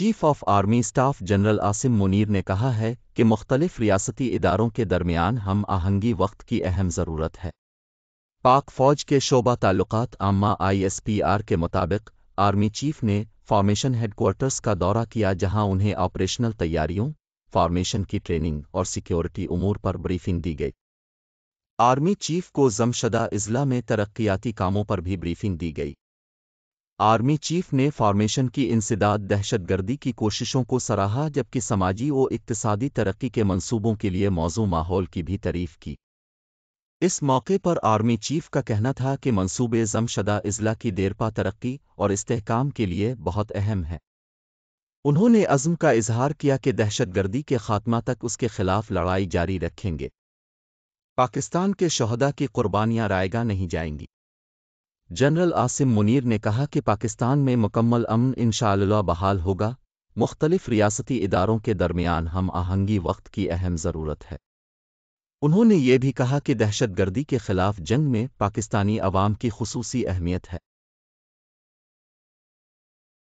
chief of army staff general Asim Munir ने कहा है कि मुख्तलिफ रियासती इदारों के दरमियान हम आहंगी वक्त की अहम ज़रूरत है पाक फौज के शोबा ताल्लुकात आमा आईएसपीआर के मुताबिक आर्मी चीफ ने फॉर्मेशन हेडक्वार्टर्स का दौरा किया जहां उन्हें ऑपरेशनल तैयारियों फॉर्मेशन की ट्रेनिंग और सिक्योरिटी उमूर पर ब्रीफिंग दी गई आर्मी चीफ को जमशदा इजला में तरक्याती कामों पर भी ब्रीफिंग दी गई आर्मी चीफ ने फॉर्मेशन की इंसदाद दहशतगर्दी की कोशिशों को सराहा जबकि समाजी और इकतसादी तरक्की के मंसूबों के लिए मौजू माहौल की भी तारीफ की इस मौके पर आर्मी चीफ का कहना था कि मंसूबे जमशदा अजला की देरपा तरक्की और इस्तेकाम के लिए बहुत अहम है उन्होंने अज़म का इजहार किया कि दहशतगर्दी के खात्मा तक उसके खिलाफ लड़ाई जारी रखेंगे पाकिस्तान के शहदा की कुर्बानियां रायगा नहीं जाएंगी जनरल आसिम मुनीर ने कहा कि पाकिस्तान में मुकम्मल अमन इंशाल्लाह बहाल होगा मुख्तलिफ रियासती इदारों के दरमियान हम आहंगी वक्त की अहम ज़रूरत है उन्होंने ये भी कहा कि दहशतगर्दी के खिलाफ जंग में पाकिस्तानी अवाम की खसूसी अहमियत है